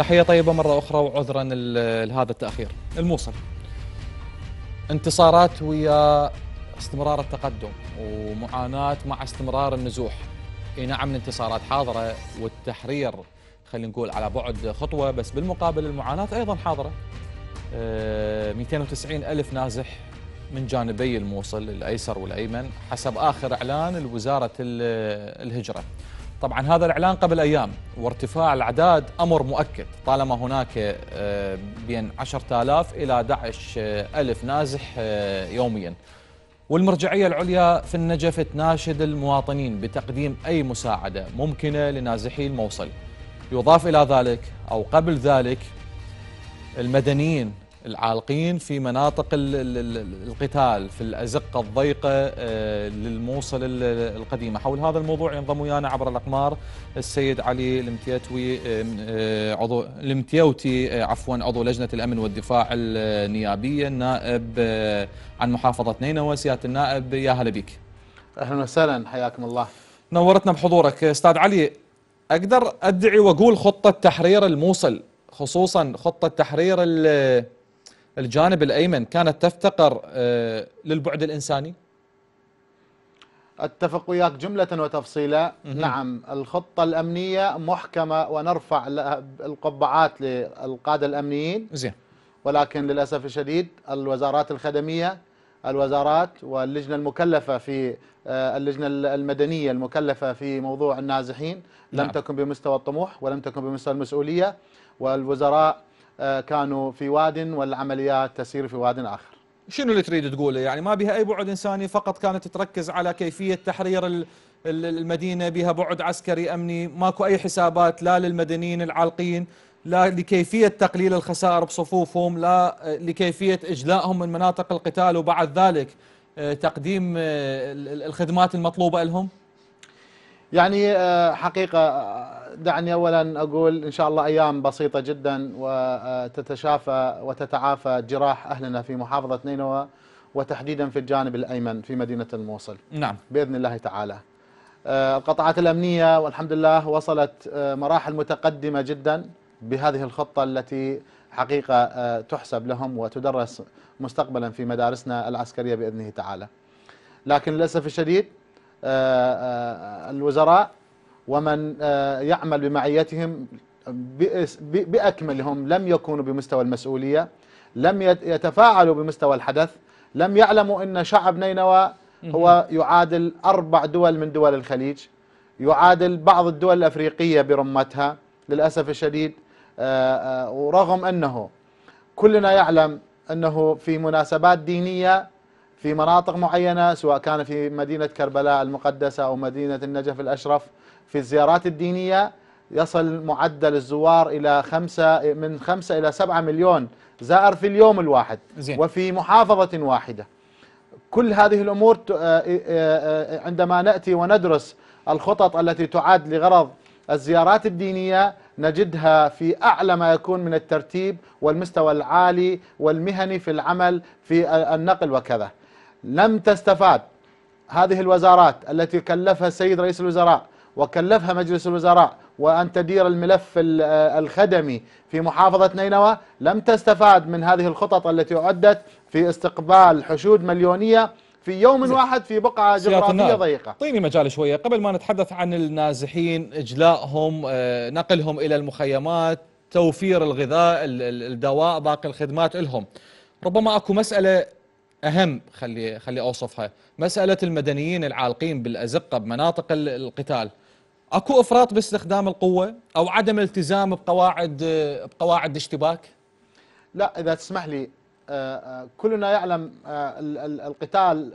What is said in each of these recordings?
تحية طيبة مرة أخرى وعذرا لهذا التأخير الموصل انتصارات ويا استمرار التقدم ومعاناة مع استمرار النزوح اي نعم الانتصارات حاضرة والتحرير خلينا نقول على بعد خطوة بس بالمقابل المعاناة أيضا حاضرة 290 آه، ألف نازح من جانبي الموصل الأيسر والأيمن حسب آخر إعلان الوزارة الهجرة طبعا هذا الإعلان قبل أيام وارتفاع الأعداد أمر مؤكد طالما هناك آه، بين 10000 إلى 11000 آه، نازح آه، يوميا والمرجعية العليا في النجف تناشد المواطنين بتقديم أي مساعدة ممكنة لنازحي الموصل يضاف إلى ذلك أو قبل ذلك المدنيين العالقين في مناطق القتال في الأزقة الضيقة آه، للموصل القديمة حول هذا الموضوع ينضم ويانا عبر الأقمار السيد علي المتيتوي آه، آه، عضو المتيوتي عفوا عضو لجنة الأمن والدفاع النيابية النائب عن محافظة نينوى سيادة النائب يا هلا بك أهلا وسهلا حياكم الله نورتنا بحضورك أستاذ علي أقدر أدعي وأقول خطة تحرير الموصل خصوصا خطة تحرير الجانب الايمن كانت تفتقر آه، للبعد الانساني؟ اتفق وياك جمله وتفصيلا نعم الخطه الامنيه محكمه ونرفع القبعات للقاده الامنيين زين ولكن للاسف الشديد الوزارات الخدميه الوزارات واللجنه المكلفه في آه، اللجنه المدنيه المكلفه في موضوع النازحين لم نعم. تكن بمستوى الطموح ولم تكن بمستوى المسؤوليه والوزراء آه، كانوا في واد والعمليات تسير في واد آخر شنو اللي تريد تقوله يعني ما بها أي بعد إنساني فقط كانت تركز على كيفية تحرير المدينة بها بعد عسكري أمني ماكو أي حسابات لا للمدنيين العالقين لا لكيفية تقليل الخسائر بصفوفهم لا آه، لكيفية إجلائهم من مناطق القتال وبعد ذلك آه، تقديم الخدمات المطلوبة لهم يعني آه، حقيقة آه، دعني أولا أقول إن شاء الله أيام بسيطة جدا وتتشافى آه، وتتعافى جراح أهلنا في محافظة نينوى وتحديدا في الجانب الأيمن في مدينة الموصل نعم بإذن الله تعالى القطاعات الأمنية والحمد لله وصلت مراحل متقدمة جدا بهذه الخطة التي حقيقة تحسب لهم وتدرس مستقبلا في مدارسنا العسكرية بإذنه تعالى لكن للأسف الشديد آه، آه، آه، الوزراء ومن يعمل بمعيتهم بأكملهم لم يكونوا بمستوى المسؤولية لم يتفاعلوا بمستوى الحدث لم يعلموا أن شعب نينوى هو يعادل أربع دول من دول الخليج يعادل بعض الدول الأفريقية برمتها للأسف الشديد ورغم أنه كلنا يعلم أنه في مناسبات دينية في مناطق معينة سواء كان في مدينة كربلاء المقدسة أو مدينة النجف الأشرف في الزيارات الدينية يصل معدل الزوار إلى خمسة من خمسة إلى سبعة مليون زائر في اليوم الواحد زين. وفي محافظة واحدة كل هذه الأمور آه، آه، آه، عندما نأتي وندرس الخطط التي تعد لغرض الزيارات الدينية نجدها في أعلى ما يكون من الترتيب والمستوى العالي والمهني في العمل في النقل وكذا لم تستفاد هذه الوزارات التي كلفها السيد رئيس الوزراء وكلفها مجلس الوزراء وأن تدير الملف الخدمي في محافظة نينوى لم تستفاد من هذه الخطط التي أعدت في استقبال حشود مليونية في يوم واحد في بقعة جغرافية ضيقة اعطيني مجال شوية قبل ما نتحدث عن النازحين إجلائهم آه، نقلهم إلى المخيمات توفير الغذاء الدواء باقي الخدمات لهم ربما أكو مسألة أهم خلي خلي أوصفها مسألة المدنيين العالقين بالأزقة بمناطق القتال اكو افراط باستخدام القوه او عدم التزام بقواعد بقواعد اشتباك؟ لا اذا تسمح لي آه، آه، كلنا يعلم آه، القتال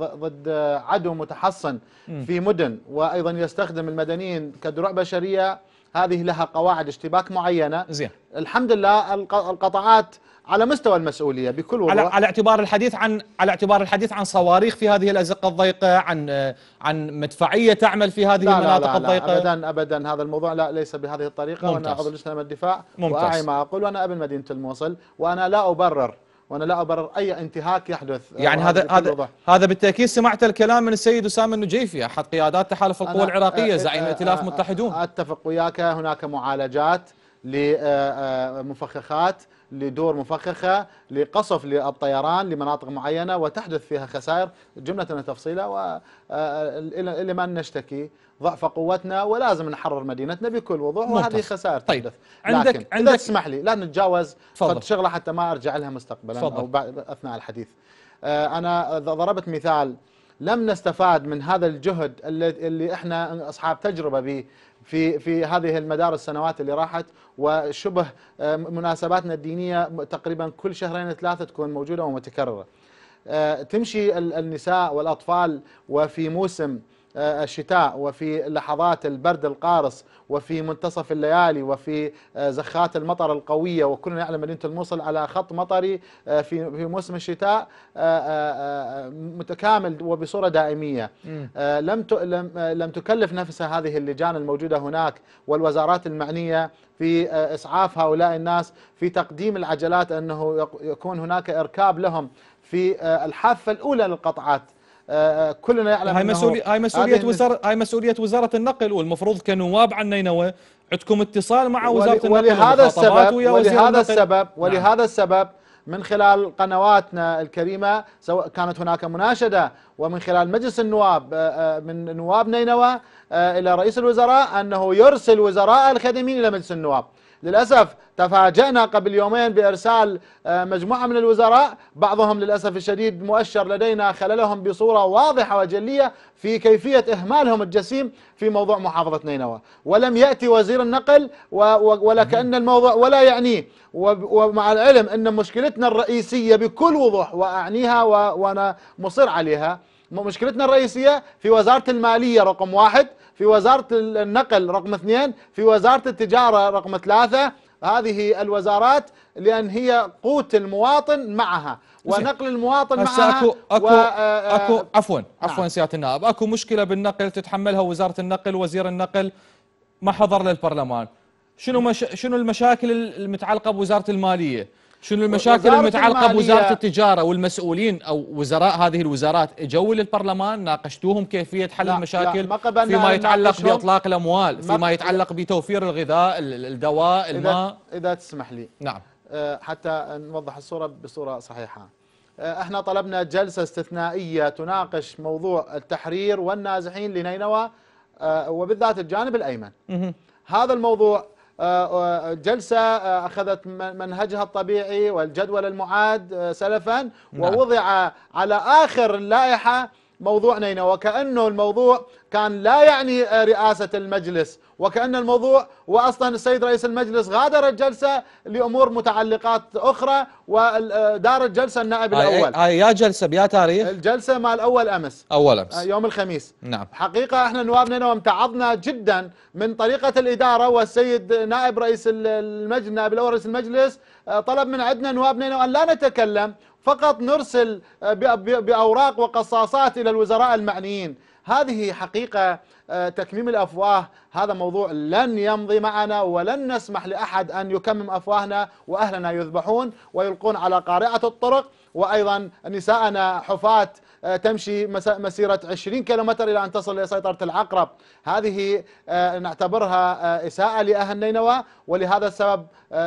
ضد عدو متحصن في مدن وايضا يستخدم المدنيين كدروع بشريه هذه لها قواعد اشتباك معينه زين الحمد لله القطاعات على مستوى المسؤوليه بكل وضوح على, على اعتبار الحديث عن على اعتبار الحديث عن صواريخ في هذه الازقه الضيقه عن عن مدفعيه تعمل في هذه لا المناطق لا لا الضيقه لا ابدا ابدا هذا الموضوع لا ليس بهذه الطريقه ممتاز. وانا اعضو لجنه الدفاع ممتاز. واعي ما اقول وانا ابن مدينه الموصل وانا لا ابرر وانا لا ابرر اي انتهاك يحدث يعني هذا هذا هذا بالتاكيد سمعت الكلام من السيد اسامه النجيفي احد قيادات تحالف القوى العراقيه آه، زعيم آه، ائتلاف آه، متحدون اتفق وياك هناك معالجات لمفخخات لدور مفخخة لقصف للطيران لمناطق معينة وتحدث فيها خسائر جملة تفصيلة آه، آه، إلى ما نشتكي ضعف قوتنا ولازم نحرر مدينتنا بكل وضوح ممتاز. وهذه خسائر طيب. تحدث عندك لكن عندك إذا تسمح لي لا نتجاوز فضل. شغلة حتى ما أرجع لها مستقبلا فضل. أو أثناء الحديث آه، أنا ضربت مثال لم نستفاد من هذا الجهد اللي, اللي احنا اصحاب تجربه به في في هذه المدارس السنوات اللي راحت وشبه آه، مناسباتنا الدينيه تقريبا كل شهرين ثلاثه تكون موجوده ومتكرره. آه، تمشي النساء والاطفال وفي موسم آه، الشتاء وفي لحظات البرد القارص وفي منتصف الليالي وفي آه، زخات المطر القوية وكلنا يعلم مدينة الموصل على خط مطري آه، في في موسم الشتاء متكامل وبصورة دائمية لم لم تكلف نفسها هذه اللجان الموجودة هناك والوزارات المعنية في إسعاف هؤلاء الناس في تقديم العجلات أنه يكون هناك إركاب لهم في الحافة الأولى للقطعات آه، كلنا يعلم هاي مسؤوليه هاي مسؤوليه وزاره هاي مسؤوليه وزاره النقل والمفروض كنواب عن نينوى عندكم اتصال مع وزاره النقل ولهذا السبب ولهذا السبب نعم. ولهذا السبب من خلال قنواتنا الكريمة سواء كانت هناك مناشدة ومن خلال مجلس النواب آه، آه، من نواب نينوى إلى رئيس الوزراء أنه يرسل وزراء الخدمين إلى مجلس النواب للأسف تفاجأنا قبل يومين بإرسال آه، مجموعة من الوزراء بعضهم للأسف الشديد مؤشر لدينا خللهم بصورة واضحة وجلية في كيفية إهمالهم الجسيم في موضوع محافظة نينوى ولم يأتي وزير النقل ولا كأن الموضوع ولا يعنيه ومع العلم أن مشكلتنا الرئيسية بكل وضوح وأعنيها وأنا مصر عليها مشكلتنا الرئيسية في وزارة المالية رقم واحد في وزارة النقل رقم اثنين في وزارة التجارة رقم ثلاثة هذه الوزارات لأن هي قوت المواطن معها ونقل المواطن معها أكو, أكو, آه، آه، أكو عفوا نعم. عفوا نعم. سيادة النائب أكو مشكلة بالنقل تتحملها وزارة النقل وزير النقل ما حضر للبرلمان شنو مش... شنو المشاكل المتعلقة بوزارة المالية شنو المشاكل المتعلقه بوزاره التجاره والمسؤولين او وزراء هذه الوزارات اجوا للبرلمان ناقشتوهم كيفيه حل لا المشاكل لا فيما يتعلق باطلاق الاموال فيما يتعلق بتوفير الغذاء الدواء الماء اذا, إذا تسمح لي نعم أه، حتى نوضح الصوره بصوره صحيحه أه، احنا طلبنا جلسه استثنائيه تناقش موضوع التحرير والنازحين لنينوى أه، وبالذات الجانب الايمن هذا الموضوع جلسة آه، أخذت منهجها الطبيعي والجدول المعاد آه، سلفا نعم. ووضع على آخر اللائحة موضوع نينوى وكأنه الموضوع كان لا يعني آه، رئاسة المجلس وكأن الموضوع وأصلا السيد رئيس المجلس غادر الجلسة لأمور متعلقات أخرى ودار الجلسة النائب آي الأول آي يا جلسة بيا تاريخ الجلسة مع الأول أمس أول أمس آه، يوم الخميس نعم حقيقة احنا نوابنا وامتعضنا جدا من طريقة الإدارة والسيد نائب رئيس المجلس نائب الأول رئيس المجلس آه، طلب من عندنا نوابنا أن لا نتكلم فقط نرسل آه، بأوراق وقصاصات إلى الوزراء المعنيين هذه حقيقة آه، تكميم الأفواه هذا موضوع لن يمضي معنا ولن نسمح لأحد أن يكمم أفواهنا وأهلنا يذبحون ويلقون على قارعة الطرق وأيضا نساءنا حفاة آه، تمشي مسيرة 20 كيلومتر إلى أن تصل إلى سيطرة العقرب هذه آه، نعتبرها آه، إساءة لأهل نينوى ولهذا السبب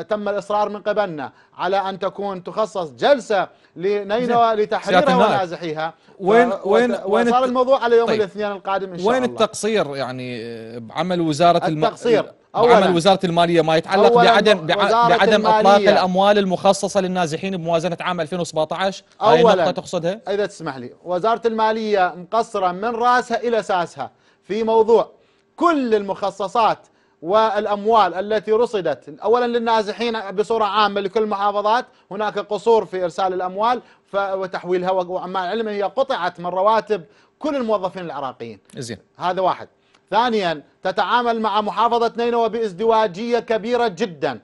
تم الإصرار من قبلنا على أن تكون تخصص جلسة لنينوى لتحريرها ونازحيها وين وين وين صار الموضوع على يوم طيب الاثنين القادم إن شاء وين الله وين التقصير يعني بعمل وزارة التقصير أولاً عمل وزارة المالية ما يتعلق بعدم بعدم إطلاق الأموال المخصصة للنازحين بموازنة عام 2017 هاي النقطة تقصدها؟ إذا تسمح لي وزارة المالية مقصرة من رأسها إلى ساسها في موضوع كل المخصصات والاموال التي رصدت اولا للنازحين بصوره عامه لكل المحافظات هناك قصور في ارسال الاموال وتحويلها ومع العلم هي قطعت من رواتب كل الموظفين العراقيين زين هذا واحد ثانيا تتعامل مع محافظة نينوى بازدواجية كبيرة جدا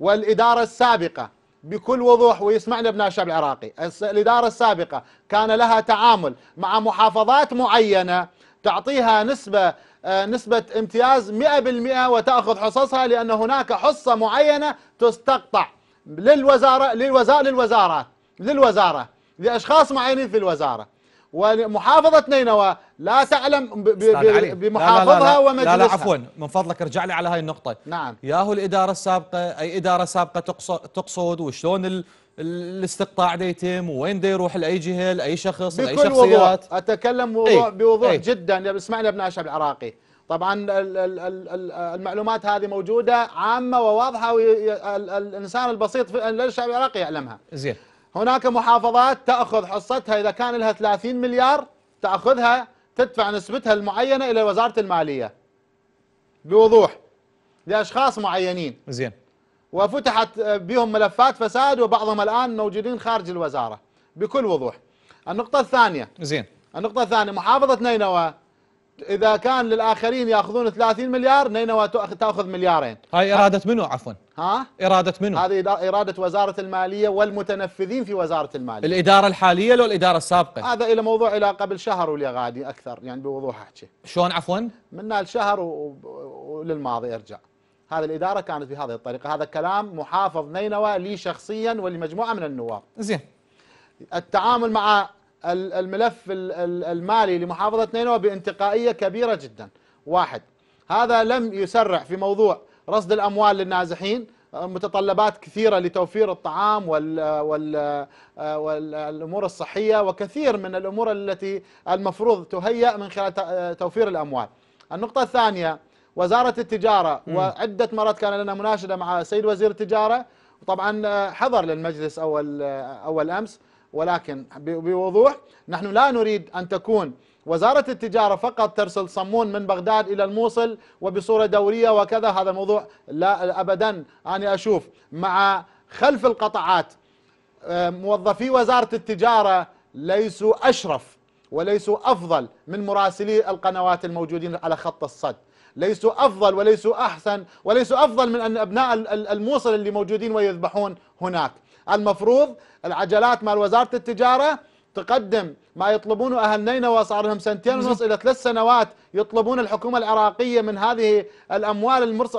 والإدارة السابقة بكل وضوح ويسمعنا ابناء الشعب العراقي الإدارة السابقة كان لها تعامل مع محافظات معينة تعطيها نسبة آه، نسبة امتياز 100% وتأخذ حصصها لأن هناك حصة معينة تستقطع للوزارة للوزارة للوزارة للوزارة لأشخاص معينين في الوزارة ومحافظة نينوى لا تعلم بمحافظها ومجلسها لا لا عفوا من فضلك ارجع لي على هاي النقطة نعم ياهو الإدارة السابقة أي إدارة سابقة تقصد وشلون ال... الاستقطاع دا يتم وين دا يروح لاي جهه لاي شخص لاي شخصيات وضوح. اتكلم وضوح ايه؟ بوضوح ايه؟ جدا اسمعنا ابن أشعب العراقي طبعا المعلومات هذه موجوده عامه وواضحه والانسان البسيط في الشعب العراقي يعلمها زين هناك محافظات تاخذ حصتها اذا كان لها 30 مليار تاخذها تدفع نسبتها المعينة إلى وزارة المالية بوضوح لأشخاص معينين زين وفتحت بهم ملفات فساد وبعضهم الآن موجودين خارج الوزارة بكل وضوح النقطة الثانية زين النقطة الثانية محافظة نينوى اذا كان للاخرين ياخذون 30 مليار نينوى تاخذ مليارين هاي اراده منو عفوا ها اراده منو هذه اراده وزاره الماليه والمتنفذين في وزاره الماليه الاداره الحاليه لو الاداره السابقه هذا الى موضوع الى قبل شهر ولا غادي اكثر يعني بوضوح احكي شلون عفوا من شهر وللماضي ارجع هذه الاداره كانت بهذه الطريقه هذا كلام محافظ نينوى لي شخصيا ولمجموعه من النواب زين التعامل مع الملف المالي لمحافظة نينوى بانتقائية كبيرة جدا واحد هذا لم يسرع في موضوع رصد الأموال للنازحين آه، متطلبات كثيرة لتوفير الطعام وال آه، وال آه، والأمور الصحية وكثير من الأمور التي المفروض تهيأ من خلال توفير الأموال النقطة الثانية وزارة التجارة وعدة مرات كان لنا مناشدة مع سيد وزير التجارة وطبعا حضر للمجلس أول, أول أمس ولكن بوضوح نحن لا نريد أن تكون وزارة التجارة فقط ترسل صمون من بغداد إلى الموصل وبصورة دورية وكذا هذا موضوع لا أبدا أنا أشوف مع خلف القطاعات آه، موظفي وزارة التجارة ليسوا أشرف وليسوا أفضل من مراسلي القنوات الموجودين على خط الصد ليسوا أفضل وليسوا أحسن وليسوا أفضل من أن أبناء الموصل اللي موجودين ويذبحون هناك المفروض العجلات مال وزاره التجاره تقدم ما يطلبونه اهل نينوى صار لهم سنتين ونص الى ثلاث سنوات يطلبون الحكومه العراقيه من هذه الاموال المرص...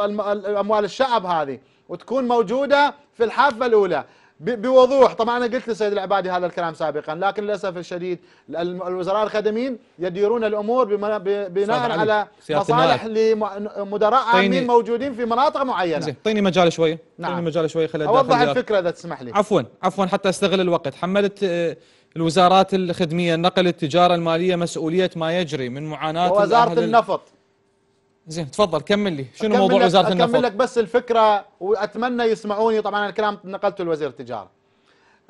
الشعب هذه وتكون موجوده في الحافه الاولى بوضوح طبعا انا قلت لسيد العبادي هذا الكلام سابقا لكن للاسف الشديد الوزراء الخدمين يديرون الامور بناء على مصالح لمدراء عامين موجودين في مناطق معينه زين اعطيني مجال شويه نعم اعطيني مجال شويه خلي اوضح الفكره اذا تسمح لي عفوا عفوا حتى استغل الوقت حملت آه، الوزارات الخدميه النقل التجاره الماليه مسؤوليه ما يجري من معاناه وزاره النفط زين تفضل كمل لي شنو موضوع وزاره النفط اكمل لك بس الفكره واتمنى يسمعوني طبعا الكلام نقلته لوزير التجاره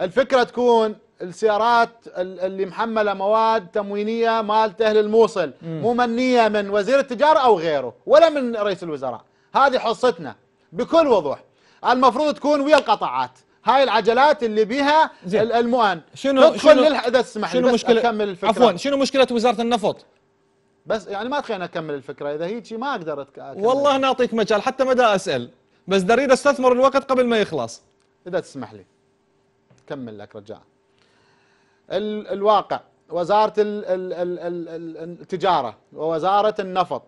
الفكره تكون السيارات اللي محمله مواد تموينيه مال اهل الموصل ممنيه من وزير التجاره او غيره ولا من رئيس الوزراء هذه حصتنا بكل وضوح المفروض تكون ويا القطاعات هاي العجلات اللي بها المؤن شنو شنو اذا تسمح لي بس مشكلة اكمل الفكره عفوا شنو مشكله وزاره النفط بس يعني ما تخلينا اكمل الفكره اذا هيك ما اقدر أكمل. والله انا اعطيك مجال حتى ما دا اسال بس اريد استثمر الوقت قبل ما يخلص اذا تسمح لي كمل لك رجاء ال الواقع وزاره ال ال ال ال التجاره ووزاره النفط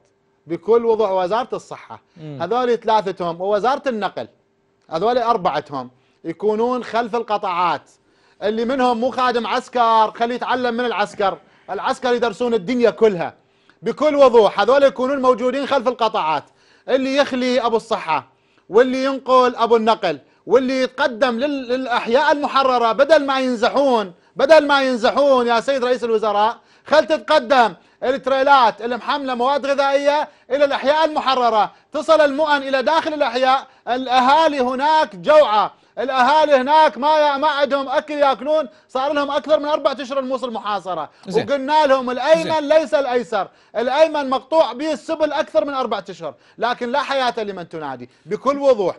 بكل وضوح وزاره الصحه هذول ثلاثتهم ووزاره النقل هذول اربعتهم يكونون خلف القطاعات اللي منهم مو خادم عسكر خليه يتعلم من العسكر العسكر يدرسون الدنيا كلها بكل وضوح هذول يكونون موجودين خلف القطاعات اللي يخلي ابو الصحه واللي ينقل ابو النقل واللي يتقدم للاحياء المحرره بدل ما ينزحون بدل ما ينزحون يا سيد رئيس الوزراء خل تتقدم التريلات المحمله مواد غذائيه الى الاحياء المحرره تصل المؤن الى داخل الاحياء الاهالي هناك جوعه الاهالي هناك ما ما عندهم اكل ياكلون صار لهم اكثر من اربع اشهر الموصل محاصره زي. وقلنا لهم الايمن زي. ليس الايسر الايمن مقطوع به السبل اكثر من اربع اشهر لكن لا حياه لمن تنادي بكل وضوح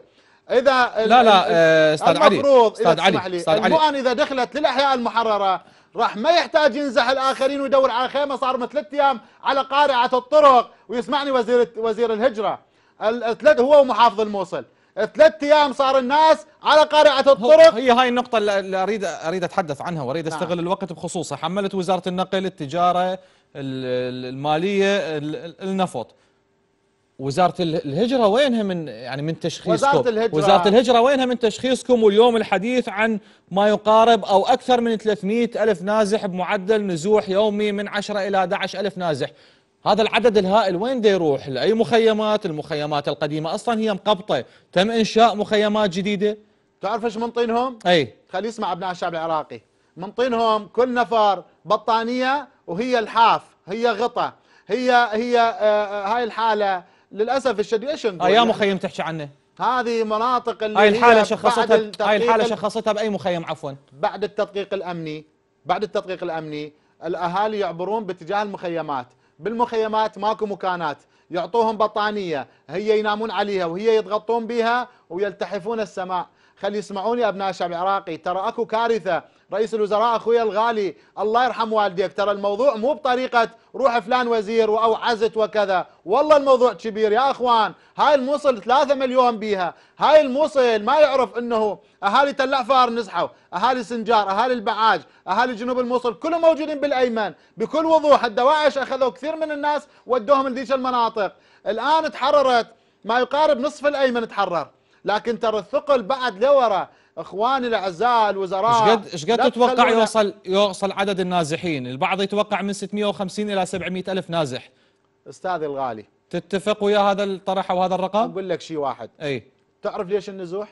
اذا لا لا آه، استاذ علي استاذ علي استاذ علي المؤن اذا دخلت للاحياء المحرره راح ما يحتاج ينزح الاخرين ويدور على خيمه صار من ثلاث ايام على قارعه الطرق ويسمعني وزير وزير الهجره هو ومحافظ الموصل ثلاث ايام صار الناس على قارعه الطرق هي هاي النقطه اللي اريد اريد اتحدث عنها واريد نعم. استغل نعم. الوقت بخصوصها حملت وزاره النقل التجاره الماليه النفط وزاره الهجره وينها من يعني من تشخيصكم وزاره الهجره وزاره الهجره وينها من تشخيصكم واليوم الحديث عن ما يقارب او اكثر من 300 الف نازح بمعدل نزوح يومي من 10 الى 11 الف نازح هذا العدد الهائل وين دا يروح لأي مخيمات المخيمات القديمة أصلا هي مقبطة تم إنشاء مخيمات جديدة تعرف ايش منطينهم؟ اي خلي يسمع ابناء الشعب العراقي منطينهم كل نفر بطانية وهي الحاف هي غطا هي هي آه, آه، هاي الحالة للأسف الشديد ايش نقول؟ ايام آه، مخيم تحكي عنه هذه مناطق اللي هاي الحالة شخصتها هاي الحالة شخصتها بأي مخيم عفوا بعد التدقيق الأمني بعد التدقيق الأمني الأهالي يعبرون باتجاه المخيمات بالمخيمات ماكو مكانات يعطوهم بطانية هي ينامون عليها وهي يضغطون بها ويلتحفون السماء خلي يسمعوني أبناء شعب العراقي ترى أكو كارثة رئيس الوزراء اخويا الغالي الله يرحم والديك ترى الموضوع مو بطريقه روح فلان وزير او عزت وكذا والله الموضوع كبير يا اخوان هاي الموصل 3 مليون بيها هاي الموصل ما يعرف انه اهالي تل نزحوا اهالي سنجار اهالي البعاج اهالي جنوب الموصل كلهم موجودين بالايمن بكل وضوح الدواعش اخذوا كثير من الناس ودوهم لذيك المناطق الان تحررت ما يقارب نصف الايمن تحرر لكن ترى الثقل بعد لورا اخواني الاعزاء الوزراء ايش قد ايش قد تتوقع يوصل يوصل عدد النازحين؟ البعض يتوقع من 650 الى 700 الف نازح. استاذي الغالي تتفق ويا هذا الطرح او هذا الرقم؟ اقول لك شيء واحد اي تعرف ليش النزوح؟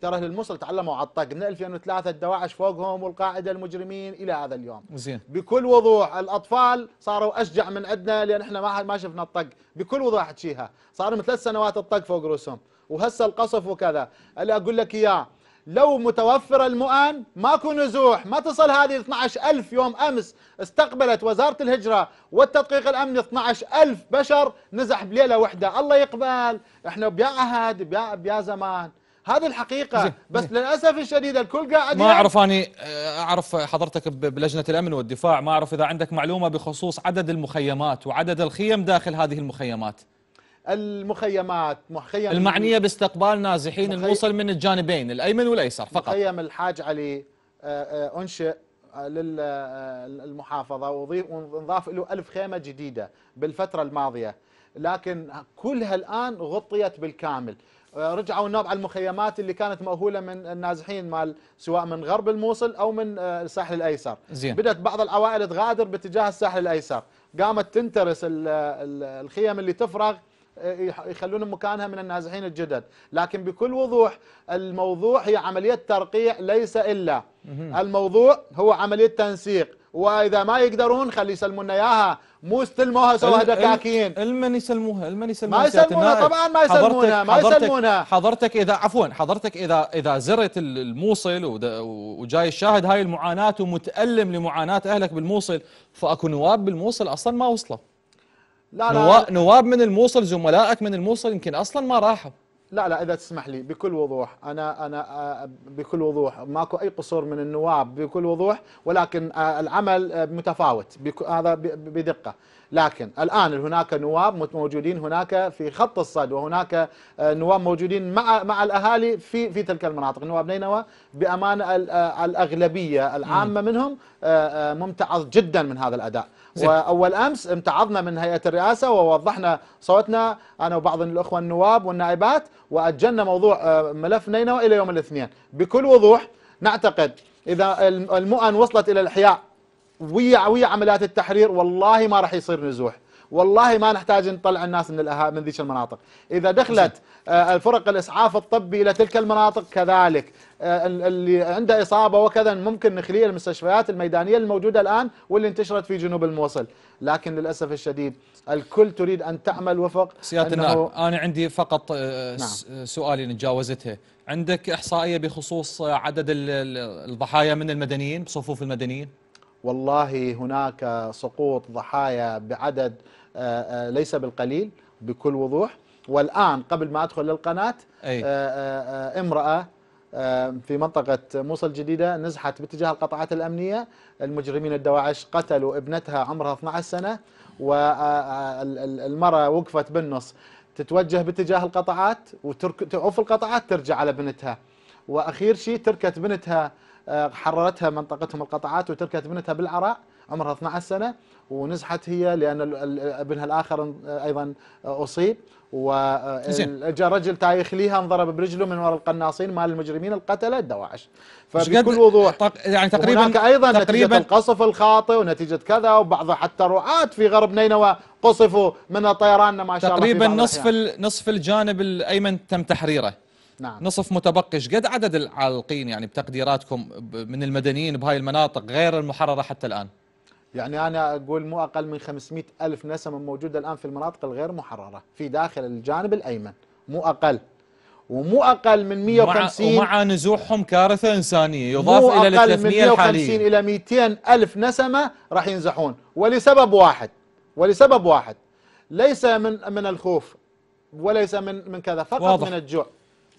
ترى اهل الموصل تعلموا على الطق من 2003 الدواعش فوقهم والقاعده المجرمين الى هذا اليوم زين بكل وضوح الاطفال صاروا اشجع من عندنا لان احنا ما ما شفنا الطق بكل وضوح تشيها صار من ثلاث سنوات الطق فوق رؤوسهم وهسه القصف وكذا اللي اقول لك اياه لو متوفر المؤن ماكو نزوح ما تصل هذه 12000 يوم امس استقبلت وزاره الهجره والتدقيق الامني 12000 بشر نزح بليله واحده الله يقبل احنا بيا عهد بيا بيا زمان هذه الحقيقه بس للاسف الشديد الكل قاعد ما اعرف اني آه، اعرف حضرتك بلجنه الامن والدفاع ما اعرف اذا عندك معلومه بخصوص عدد المخيمات وعدد الخيم داخل هذه المخيمات المخيمات مخيم المعنيه باستقبال نازحين مخي... الموصل من الجانبين الايمن والايسر فقط مخيم الحاج علي آه، آه، انشئ للمحافظه ونضاف له ألف خيمه جديده بالفتره الماضيه لكن كلها الان غطيت بالكامل رجعوا النوب على المخيمات اللي كانت مأهولة من النازحين مال سواء من غرب الموصل أو من آه، الساحل الأيسر زين. بدأت بعض العوائل تغادر باتجاه الساحل الأيسر قامت تنترس الخيم اللي تفرغ آه، يخلون مكانها من النازحين الجدد لكن بكل وضوح الموضوع هي عملية ترقيع ليس إلا الموضوع هو عملية تنسيق وإذا ما يقدرون خلي يسلمون إياها مو استلموها سوا دكاكين المن يسلموها المن يسلموها ما يسلموها طبعا ما يسلمونها ما يسلمونها حضرتك اذا عفوا حضرتك اذا اذا زرت الموصل وجاي الشاهد هاي المعاناه ومتالم لمعاناه اهلك بالموصل فاكو نواب بالموصل اصلا ما وصلوا لا لا نواب من الموصل زملائك من الموصل يمكن اصلا ما راحوا لا لا اذا تسمح لي بكل وضوح انا انا آه، بكل وضوح ماكو اي قصور من النواب بكل وضوح ولكن آه، العمل آه، متفاوت هذا بدقه لكن الان هناك نواب موجودين هناك في خط الصد وهناك نواب موجودين مع مع الاهالي في في تلك المناطق نواب نينوى بامانه الاغلبيه العامه منهم ممتعض جدا من هذا الاداء واول امس امتعضنا من هيئه الرئاسه ووضحنا صوتنا انا وبعض الاخوه النواب والنائبات واجلنا موضوع آه، ملف نينوى الى يوم الاثنين بكل وضوح نعتقد اذا المؤن وصلت الى الاحياء ويا ويا عمليات التحرير والله ما راح يصير نزوح والله ما نحتاج نطلع الناس من الأها من ذيك المناطق إذا دخلت آه، الفرق الإسعاف الطبي إلى تلك المناطق كذلك آه، اللي عنده إصابة وكذا ممكن نخليه المستشفيات الميدانية الموجودة الآن واللي انتشرت في جنوب الموصل لكن للأسف الشديد الكل تريد أن تعمل وفق سيادة النائب أنا عندي فقط آه، نعم. سؤالي نتجاوزته عندك إحصائية بخصوص عدد الضحايا من المدنيين بصفوف المدنيين والله هناك سقوط ضحايا بعدد آه، آه، ليس بالقليل بكل وضوح والآن قبل ما أدخل للقناة آه، امرأة في منطقة موصل الجديدة نزحت باتجاه القطاعات الأمنية المجرمين الدواعش قتلوا ابنتها عمرها 12 سنة والمرأة وقفت بالنص تتوجه باتجاه القطاعات وترك القطاعات ترجع على بنتها وأخير شيء تركت بنتها آه، حررتها منطقتهم القطعات وتركت بنتها بالعراء عمرها 12 سنة ونزحت هي لأن ابنها الآخر آه، أيضا آه، أصيب ورجل تايخ ليها انضرب برجله من وراء القناصين مال المجرمين القتلة الدواعش فبكل وضوح يعني تقريبا هناك أيضا تقريبا نتيجة القصف الخاطئ ونتيجة كذا وبعض حتى رعاة في غرب نينوى قصفوا من طيراننا ما شاء الله تقريبا نصف نصف الجانب الأيمن تم تحريره نعم. نصف متبقي قد عدد العالقين يعني بتقديراتكم من المدنيين بهاي المناطق غير المحررة حتى الآن يعني أنا أقول مو أقل من 500 ألف نسمة موجودة الآن في المناطق الغير محررة في داخل الجانب الأيمن مو أقل ومو اقل من 150 ومع, ومع نزوحهم كارثه انسانيه يضاف الى مو 300 من 150 الى 200 الف نسمه راح ينزحون ولسبب واحد ولسبب واحد ليس من من الخوف وليس من من كذا فقط واضح. من الجوع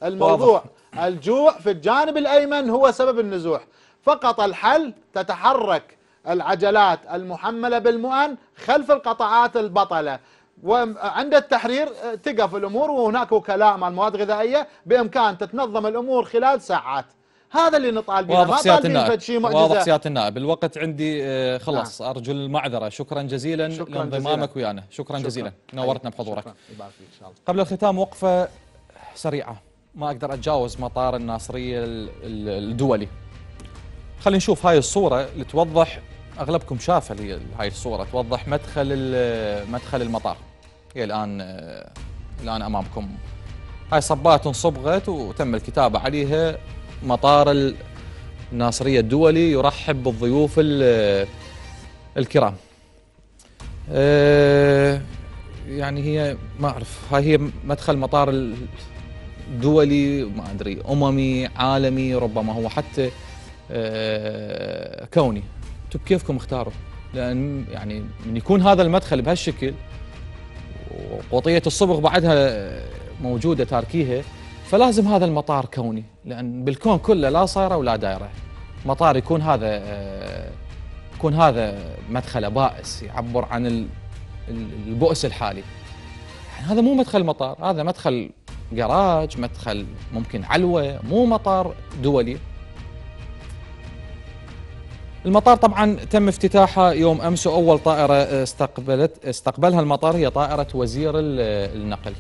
الموضوع واضح. الجوع في الجانب الأيمن هو سبب النزوح فقط الحل تتحرك العجلات المحملة بالمؤن خلف القطعات البطلة وعند التحرير آه، تقف الأمور وهناك وكلاء مع المواد الغذائية بإمكان تتنظم الأمور خلال ساعات هذا اللي نطالب به ما سياده شيء واضح سياده النائب الوقت عندي خلص آه. نعم. ارجو المعذره شكرا جزيلا لانضمامك ويانا شكرا, شكرا جزيلا نورتنا بحضورك قبل الختام وقفه سريعه ما اقدر اتجاوز مطار الناصريه الدولي خلينا نشوف هاي الصوره اللي توضح اغلبكم شافها هاي الصوره توضح مدخل مدخل المطار هي الان الان امامكم هاي صبات انصبغت وتم الكتابه عليها مطار الناصريه الدولي يرحب بالضيوف الكرام آه، يعني هي ما اعرف هاي هي مدخل مطار دولي ما ادري اممي عالمي ربما هو حتى آه، كوني انتم كيفكم اختاروا لان يعني من يكون هذا المدخل بهالشكل وقطيه الصبغ بعدها موجوده تاركيها فلازم هذا المطار كوني لان بالكون كله لا صايره ولا دايره مطار يكون هذا آه، يكون هذا مدخله بائس يعبر عن البؤس الحالي يعني هذا مو مدخل مطار هذا مدخل جراج مدخل ممكن علوة مو مطار دولي المطار طبعا تم افتتاحه يوم امس واول طائره استقبلت استقبلها المطار هي طائره وزير النقل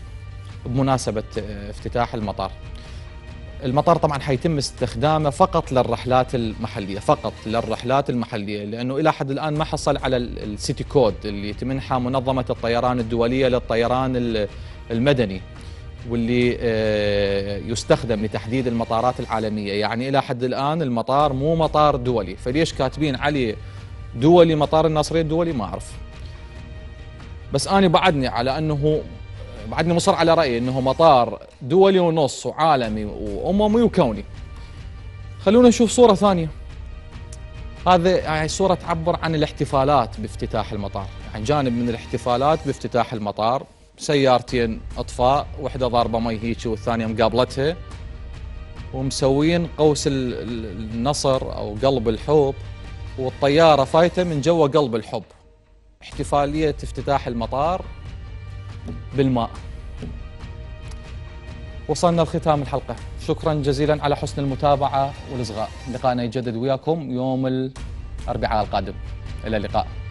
بمناسبه افتتاح المطار. المطار طبعا حيتم استخدامه فقط للرحلات المحليه، فقط للرحلات المحليه لانه الى حد الان ما حصل على السيتي كود اللي تمنحه منظمه الطيران الدوليه للطيران المدني. واللي آه، يستخدم لتحديد المطارات العالمية يعني إلى حد الآن المطار مو مطار دولي فليش كاتبين عليه دولي مطار الناصرية الدولي ما أعرف بس أنا بعدني على أنه بعدني مصر على رأيي أنه مطار دولي ونص وعالمي وأممي وكوني خلونا نشوف صورة ثانية هذا هاي يعني الصورة تعبر عن الاحتفالات بافتتاح المطار يعني جانب من الاحتفالات بافتتاح المطار سيارتين اطفاء واحده ضاربه مي هيك والثانيه مقابلتها ومسوين قوس النصر او قلب الحب والطياره فايته من جوا قلب الحب احتفاليه افتتاح المطار بالماء وصلنا لختام الحلقه شكرا جزيلا على حسن المتابعه والاصغاء لقائنا يجدد وياكم يوم الاربعاء القادم الى اللقاء